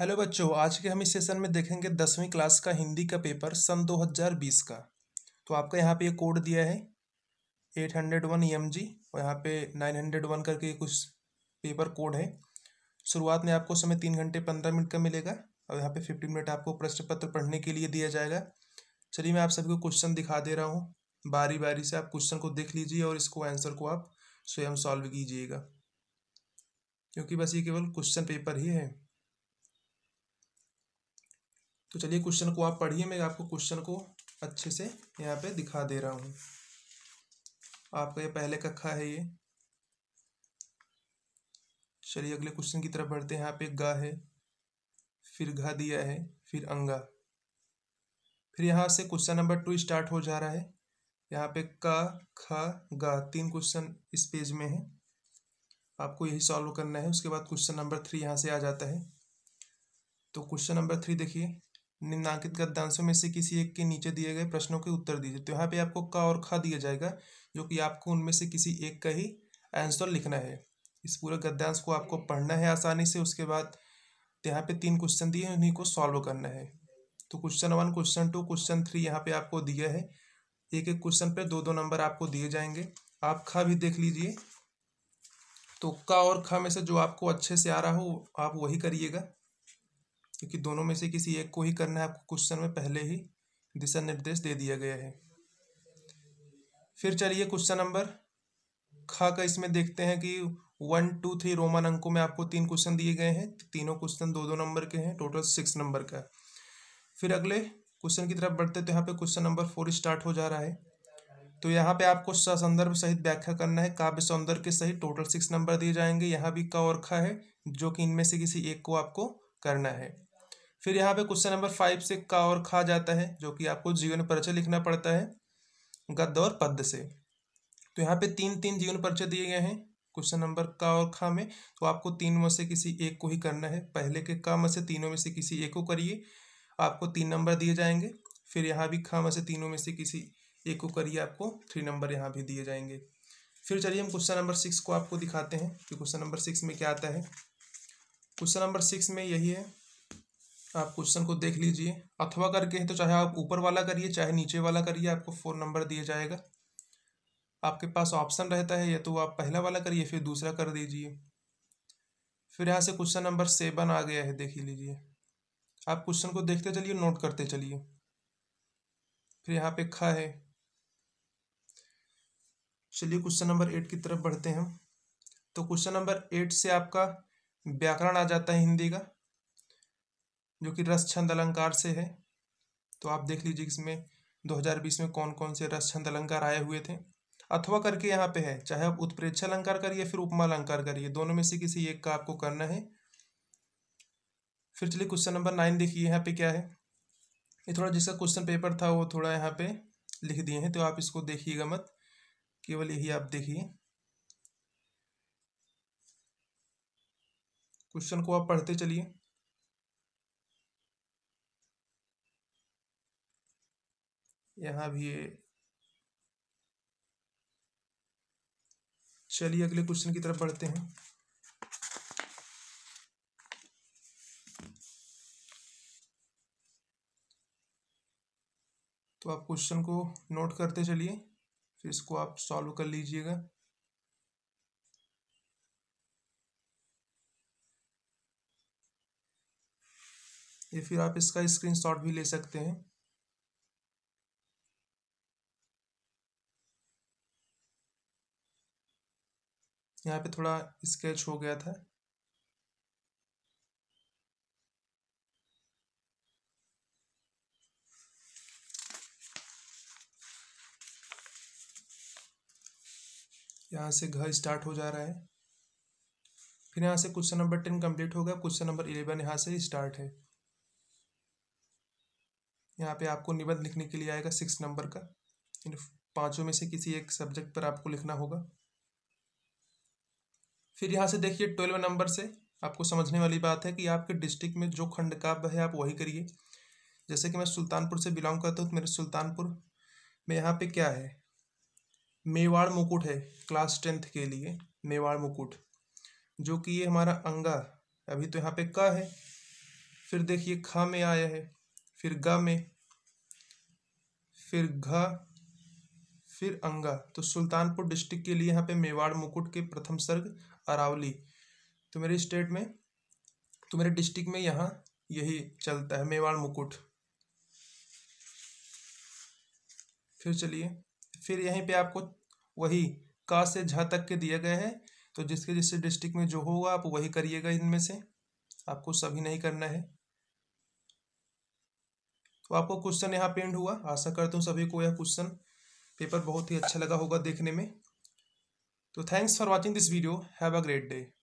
hello बच्चों आज के हम इस सेशन में देखेंगे दसवीं क्लास का हिंदी का पेपर सन 2020 का तो आपका यहाँ पे ये कोड दिया है 801 हंड्रेड वन और यहाँ पे 901 करके कुछ पेपर कोड है शुरुआत में आपको समय तीन घंटे पंद्रह मिनट का मिलेगा और यहाँ पे फिफ्टीन मिनट आपको प्रश्न पत्र पढ़ने के लिए दिया जाएगा चलिए मैं आप सभी को क्वेश्चन दिखा दे रहा हूँ बारी बारी से आप क्वेश्चन को देख लीजिए और इसको आंसर को आप स्वयं सॉल्व कीजिएगा क्योंकि बस ये केवल क्वेश्चन पेपर ही है तो चलिए क्वेश्चन को आप पढ़िए मैं आपको क्वेश्चन को अच्छे से यहाँ पे दिखा दे रहा हूँ आपका ये पहले कक्षा है ये चलिए अगले क्वेश्चन की तरफ बढ़ते हैं यहाँ पे गा है फिर घा दिया है फिर अंगा फिर यहाँ से क्वेश्चन नंबर टू स्टार्ट हो जा रहा है यहाँ पे का खा गा तीन क्वेश्चन इस पेज में है आपको यही सॉल्व करना है उसके बाद क्वेश्चन नंबर थ्री यहाँ से आ जाता है तो क्वेश्चन नंबर थ्री देखिए निम्नांकित गद्यांशों में से किसी एक के नीचे दिए गए प्रश्नों के उत्तर दीजिए तो यहाँ पे आपको का और खा दिया जाएगा जो कि आपको उनमें से किसी एक का ही आंसर लिखना है इस पूरे गद्यांश को आपको पढ़ना है आसानी से उसके बाद यहाँ पे तीन क्वेश्चन दिए हैं उन्हीं को सॉल्व करना है तो question one question two question three यहाँ पे आपको दिया है एक एक क्वेश्चन पे दो दो नंबर आपको दिए जाएंगे आप खा भी देख लीजिए तो का और खा में से जो आपको अच्छे से आ रहा हो आप वही करिएगा क्योंकि दोनों में से किसी एक को ही करना है आपको क्वेश्चन में पहले ही दिशा निर्देश दे दिया गया है फिर चलिए क्वेश्चन नंबर ख का इसमें देखते हैं कि वन टू थ्री रोमन अंकों में आपको तीन क्वेश्चन दिए गए हैं तीनों क्वेश्चन दो दो नंबर के हैं टोटल सिक्स नंबर का फिर अगले क्वेश्चन की तरफ बढ़ते तो यहाँ पे क्वेश्चन नंबर फोर स्टार्ट हो जा रहा है तो यहाँ पे आपको स संदर्भ सहित व्याख्या करना है काव्य सौंदर्य के सहित टोटल सिक्स नंबर दिए जाएंगे यहाँ भी क और ख है जो कि इनमें से किसी एक को आपको करना है फिर यहाँ पे क्वेश्चन नंबर फाइव से का और खा जाता है जो कि आपको जीवन परिचय लिखना पड़ता है गद्द और पद्य से तो यहाँ पे तीन तीन जीवन परिचय दिए गए हैं क्वेश्चन नंबर का और खा में तो आपको तीन में से किसी एक को ही करना है पहले के का में से तीनों में से किसी एक को करिए आपको तीन नंबर दिए जाएंगे फिर यहाँ भी खा में से तीनों में से किसी एक को करिए आपको थ्री नंबर यहाँ भी दिए जाएंगे फिर चलिए हम क्वेश्चन नंबर सिक्स को आपको दिखाते हैं कि क्वेश्चन नंबर सिक्स में क्या आता है क्वेश्चन नंबर सिक्स में यही है आप क्वेश्चन को देख लीजिए अथवा करके तो चाहे आप ऊपर वाला करिए चाहे नीचे वाला करिए आपको फ़ोन नंबर दिया जाएगा आपके पास ऑप्शन रहता है या तो आप पहला वाला करिए फिर दूसरा कर दीजिए फिर यहाँ से क्वेश्चन नंबर सेवन आ गया है देख ही लीजिए आप क्वेश्चन को देखते चलिए नोट करते चलिए फिर यहाँ पे खा है चलिए क्वेश्चन नंबर एट की तरफ बढ़ते हैं तो क्वेश्चन नंबर एट से आपका व्याकरण आ जाता है हिंदी का जो कि रस छंद अलंकार से है तो आप देख लीजिए इसमें 2020 में कौन कौन से रस छंद अलंकार आए हुए थे अथवा करके यहाँ पे है चाहे आप उत्प्रेक्ष अलंकार करिए फिर उपमा अलंकार करिए दोनों में से किसी एक का आपको करना है फिर चलिए क्वेश्चन नंबर नाइन देखिए यहाँ पे क्या है ये थोड़ा जिसका क्वेश्चन पेपर था वो थोड़ा यहाँ पे लिख दिए हैं तो आप इसको देखिएगा मत केवल यही आप देखिए क्वेश्चन को आप पढ़ते चलिए यहाँ भी चलिए अगले क्वेश्चन की तरफ बढ़ते हैं तो आप क्वेश्चन को नोट करते चलिए फिर इसको आप सॉल्व कर लीजिएगा ये फिर आप इसका स्क्रीनशॉट भी ले सकते हैं यहाँ पे थोड़ा स्केच हो गया था यहाँ से घर स्टार्ट हो जा रहा है फिर यहाँ से क्वेश्चन नंबर टेन कंप्लीट हो गया क्वेश्चन नंबर इलेवन यहाँ से स्टार्ट है यहाँ पे आपको निबंध लिखने के लिए आएगा सिक्स नंबर का इन पांचों में से किसी एक सब्जेक्ट पर आपको लिखना होगा फिर यहाँ से देखिए ट्वेल्व नंबर से आपको समझने वाली बात है कि आपके डिस्ट्रिक्ट में जो खंड काव्य है आप वही करिए जैसे कि मैं सुल्तानपुर से बिलोंग करता हूँ तो मेरे सुल्तानपुर में यहाँ पे क्या है मेवाड़ मुकुट है क्लास टेंथ के लिए मेवाड़ मुकुट जो कि ये हमारा अंगा अभी तो यहाँ पे क है फिर देखिए ख में आया है फिर ग में फिर घ फिर अंगा तो सुल्तानपुर डिस्ट्रिक्ट के लिए यहाँ पे मेवाड़ मुकुट के प्रथम सर्ग अरावली तो मेरे स्टेट में तो मेरे डिस्ट्रिक्ट में यहाँ यही चलता है मेवाड़ मुकुट फिर चलिए फिर यहीं पे आपको वही का से झा तक के दिया गया है तो जिसके जिससे डिस्ट्रिक्ट में जो होगा आप वही करिएगा इनमें से आपको सभी नहीं करना है तो आपको क्वेश्चन यहाँ पेंड हुआ आशा करता हूँ सभी को यह क्वेश्चन पेपर बहुत ही अच्छा लगा होगा देखने में तो thanks for watching this video have a great day